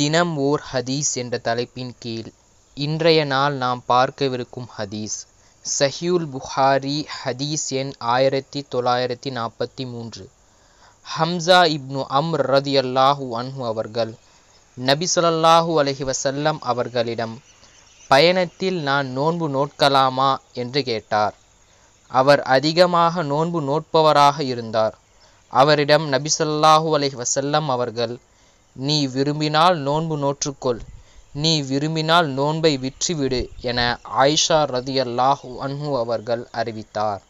தினம் ஓர் ஹதீஸ் என்ற தலைப்பின் கீழ் இன்றைய நாள் நாம் பார்க்கவிருக்கும் ஹதீஸ் சஹியுல் புகாரி ஹதீஸ் எண் ஆயிரத்தி தொள்ளாயிரத்தி நாற்பத்தி மூன்று ஹம்சா இப்னு அம்ர் ரதி அல்லாஹூ அன்ஹு அவர்கள் நபி சொல்லாஹு அலஹி வசல்லம் அவர்களிடம் பயணத்தில் நான் நோன்பு நோட்கலாமா என்று கேட்டார் அவர் அதிகமாக நோன்பு நோட்பவராக இருந்தார் அவரிடம் நபிசல்லாஹு அலை வசல்லம் அவர்கள் நீ விரும்பினால் நோன்பு நோற்றுக்கொள் நீ விரும்பினால் நோன்பை விற்றுவிடு என ஆயிஷா ரதியல்லாஹு அன்ஹு அவர்கள் அறிவித்தார்